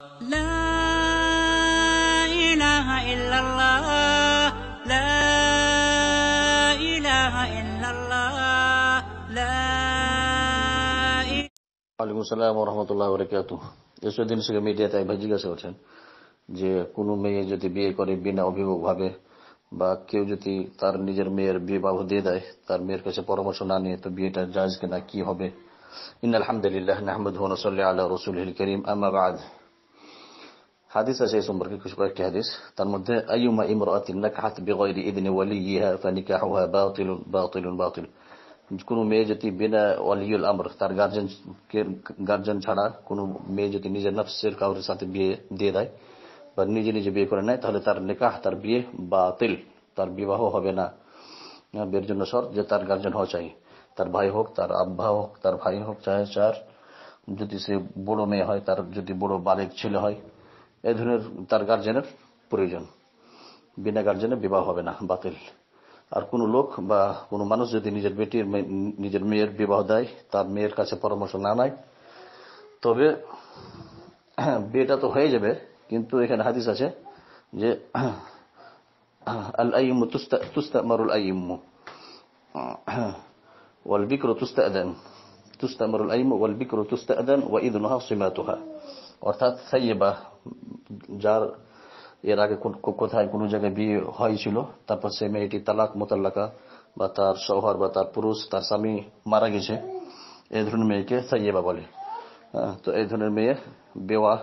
মিডিয়াতে ভাই জিজ্ঞাসা করছেন যে কোনো মেয়ে যদি বিয়ে করে বিনা অভিভাবক ভাবে বা কেউ যদি তার নিজের মেয়ের বিয়ে বাবু দিয়ে দেয় তার মেয়ের কাছে পরামর্শ না নিয়ে তো বিয়েটা জাজ কিনা কি হবে ইন আলহামদুলিল্লাহ আহমদ আল্লাহ রসুল করিম আমাবাদ হাদিস আছে এই সম্পর্কে কিছু কয়েকটি হাদিস তার মধ্যে আইয়ুমা ইমরাতিন নাকাহাত কোনো মেয়ে যদি বিনা ওয়ালিউল আমর তার গার্জেন গার্জেন ছাড়া কোনো মেয়ে যদি নিজের নফসের কাউরের সাথে বিয়ে দিয়ে দেয় বা নিজে নিজে বিয়ে করে নেয় তাহলে তার নিকাহ তার বিয়ে বা বাতিল তার বিবাহ হবে না বিয়ের জন্য শর্ত যে তার গার্জেন হওয়া চাই তার ভাই হোক তার আব্বা হোক তার ভাই হোক চাহে চার যদি সে বড় মেয়ে হয় তার যদি বড় বালিক ছেলে হয় এ ধরনের তার গার্জেনের প্রয়োজন বিনা গার্জেনে বিবাহ হবে না বাতিল আর কোনো লোক বা কোনো মানুষ যদি নিজের বেটির নিজের মেয়ের বিবাহ দেয় তার মেয়ের কাছে পরামর্শ না নেয় তবে বিয়েটা তো হয়ে যাবে কিন্তু এখানে হাদিস আছে যে আল আইমু তুস্তা মারুল আইমু ওয়াল বিক্রো তুস্তা আদান তুস্তা মারুল আইমু ওয়াল বিক্রো তুস্তা আদান ওয়া ইদনুহা সিমাতুহা অর্থাৎ সাইয়েবা যার এর আগে কোথায় কোনো জায়গায় বিয়ে হয়েছিল তারপর সে মেয়েটি তালাক মোতাল্লাকা বা তার শহর বা তার পুরুষ তার স্বামী মারা গেছে এই ধরনের মেয়েকে সাইয়েবা বলে হ্যাঁ, তো এই ধরনের মেয়ে বেওয়া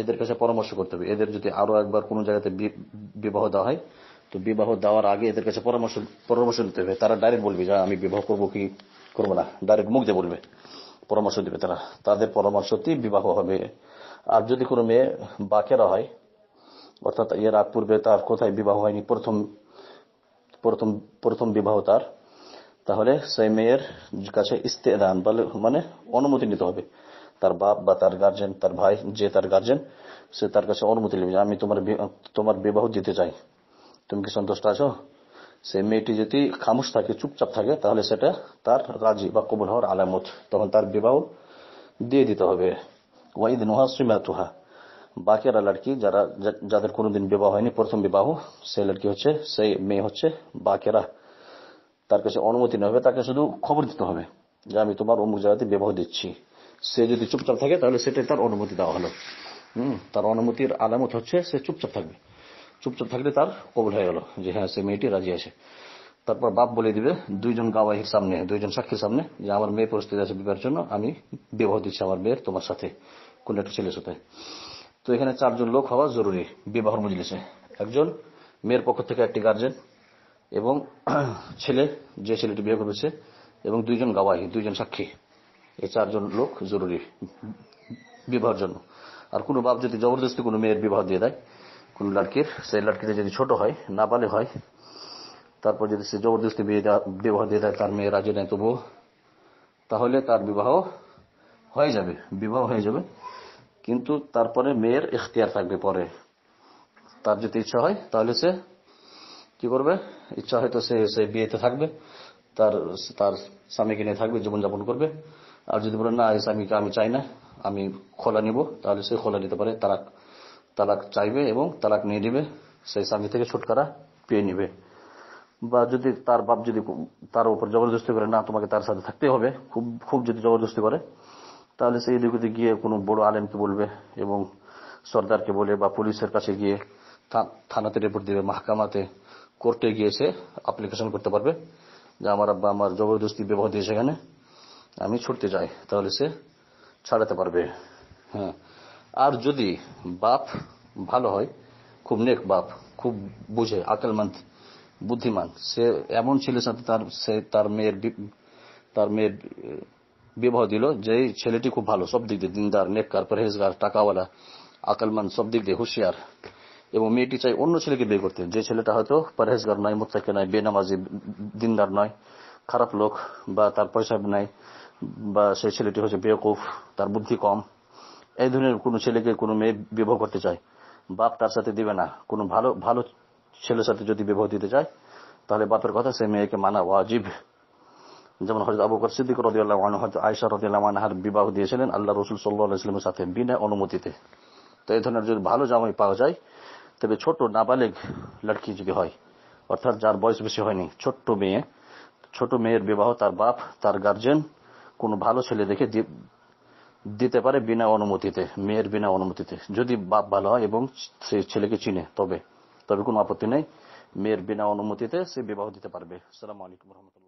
এদের কাছে পরামর্শ করতে হবে এদের যদি আরো একবার কোনো জায়গাতে বিবাহ দেওয়া হয় তো বিবাহ দেওয়ার আগে এদের কাছে পরামর্শ পরামর্শ নিতে হবে তারা ডাইরেক্ট বলবে যা আমি বিবাহ করবো কি করবো না ডাইরেক্ট মুখ দিয়ে বলবে পরামর্শ দিবে তারা তাদের পরামর্শতেই বিবাহ হবে আর যদি কোনো মেয়ে বাকেরা হয় অর্থাৎ এর আগ পূর্বে তার কোথায় বিবাহ হয়নি প্রথম প্রথম প্রথম বিবাহ তার তাহলে সেই মেয়ের কাছে ইস্তেদান বলে মানে অনুমতি নিতে হবে তার বাপ বা তার গার্জেন তার ভাই যে তার গার্জেন সে তার কাছে অনুমতি নেবে আমি তোমার তোমার বিবাহ দিতে চাই তুমি কি সন্তুষ্ট আছো সেই মেয়েটি যদি খামুশ থাকে চুপচাপ থাকে তাহলে সেটা তার রাজি বা কবুল হওয়ার আলামত তখন তার বিবাহ দিয়ে দিতে হবে ওয়াইদ নোহা শ্রীমাতুহা বাকিরা লড়কি যারা যাদের কোনোদিন বিবাহ হয়নি প্রথম বিবাহ সেই লড়কি হচ্ছে সেই মেয়ে হচ্ছে বাকেরা তার কাছে অনুমতি নেবে তাকে শুধু খবর দিতে হবে যে আমি তোমার অমুক জায়গাতে বিবাহ দিচ্ছি সে যদি চুপচাপ থাকে তাহলে সেটাই তার অনুমতি দেওয়া হলো হম তার অনুমতির আলামত হচ্ছে সে চুপচাপ থাকবে চুপচাপ থাকলে তার কবুল হয়ে গেল যে হ্যাঁ সে মেয়েটি রাজি আছে তারপর বাপ বলে দিবে দুইজন গাওয়াহির সামনে দুইজন সাক্ষীর সামনে যে আমার মেয়ে পরিস্থিতি আছে বিবাহের জন্য আমি বিবাহ দিচ্ছি আমার মেয়ের তোমার সাথে কোন একটা ছেলের সাথে তো এখানে চারজন লোক হওয়া জরুরি বিবাহর মজলিসে একজন মেয়ের পক্ষ থেকে একটি গার্জেন এবং ছেলে যে ছেলেটি বিয়ে করেছে এবং দুইজন গাওয়াহি দুইজন সাক্ষী এই চারজন লোক জরুরি বিবাহের জন্য আর কোনো বাপ যদি জবরদস্তি কোনো মেয়ের বিবাহ দিয়ে দেয় কোনো লড়কির সেই লড়কিটা যদি ছোট হয় না বালে হয় তারপর যদি সে জবরদস্তি বিয়ে বিবাহ দিয়ে দেয় তার মেয়ে রাজি নেয় তবুও তাহলে তার বিবাহ হয়ে যাবে বিবাহ হয়ে যাবে কিন্তু তারপরে মেয়ের ইখতিয়ার থাকবে পরে তার যদি ইচ্ছা হয় তাহলে সে কি করবে ইচ্ছা হয়তো সে সে বিয়েতে থাকবে তার তার স্বামীকে নিয়ে থাকবে জীবনযাপন করবে আর যদি বলে না স্বামীকে আমি চাই না আমি খোলা নিব তাহলে সে খোলা নিতে পারে তারা তালাক চাইবে এবং তালাক নিয়ে নেবে সেই স্বামী থেকে ছুটকারা পেয়ে নেবে বা যদি তার বাপ যদি তার উপর জবরদস্তি করে না তোমাকে তার সাথে থাকতে হবে খুব খুব যদি জবরদস্তি করে তাহলে সেই দিকে গিয়ে কোনো বড় আলেমকে বলবে এবং সর্দারকে বলে বা পুলিশের কাছে গিয়ে থানাতে রিপোর্ট দেবে মাহকামাতে কোর্টে গিয়ে সে অ্যাপ্লিকেশন করতে পারবে যে আমার আব্বা আমার জবরদস্তি ব্যবহার দিয়ে সেখানে আমি ছুটতে যাই তাহলে সে ছাড়াতে পারবে হ্যাঁ আর যদি বাপ ভালো হয় খুব নেক বাপ খুব বুঝে আকলমান বুদ্ধিমান সে এমন ছেলের সাথে তার সে তার মেয়ের তার মেয়ের বিবাহ দিল যে ছেলেটি খুব ভালো সব দিক দিয়ে দিনদার নেককার পরেজগার টাকাওয়ালা আকলমান সব দিক দিয়ে হুশিয়ার এবং মেয়েটি চাই অন্য ছেলেকে বিয়ে করতে যে ছেলেটা হয়তো পরেজগার নয় মোত্তাকে নয় বেনামাজি দিনদার নয় খারাপ লোক বা তার পয়সা নাই বা সেই ছেলেটি হচ্ছে বেকুফ তার বুদ্ধি কম এই ধরনের কোনো ছেলেকে কোনো মেয়ে বিবাহ করতে চায় বাপ তার সাথে দিবে না কোনো ভালো ভালো ছেলের সাথে যদি বিবাহ দিতে চায় তাহলে বাপের কথা সে মেয়েকে মানা ওয়াজিব যেমন হজরত আবু বকর সিদ্দিক রাদিয়াল্লাহু আনহু আয়েশা রাদিয়াল্লাহু বিবাহ দিয়েছিলেন আল্লাহ রসুল সাল্লাহামের সাথে বিনা অনুমতিতে তো এই ধরনের যদি ভালো জামাই পাওয়া যায় তবে ছোট নাবালেগ লড়কি যদি হয় অর্থাৎ যার বয়স বেশি হয়নি ছোট্ট মেয়ে ছোট মেয়ের বিবাহ তার বাপ তার গার্জেন কোনো ভালো ছেলে দেখে দিতে পারে বিনা অনুমতিতে মেয়ের বিনা অনুমতিতে যদি বাপ ভালো হয় এবং সে ছেলেকে চিনে তবে তবে কোনো আপত্তি নেই মেয়ের বিনা অনুমতিতে সে বিবাহ দিতে পারবে সালাম আলাইকুম রহমতুল্লাহ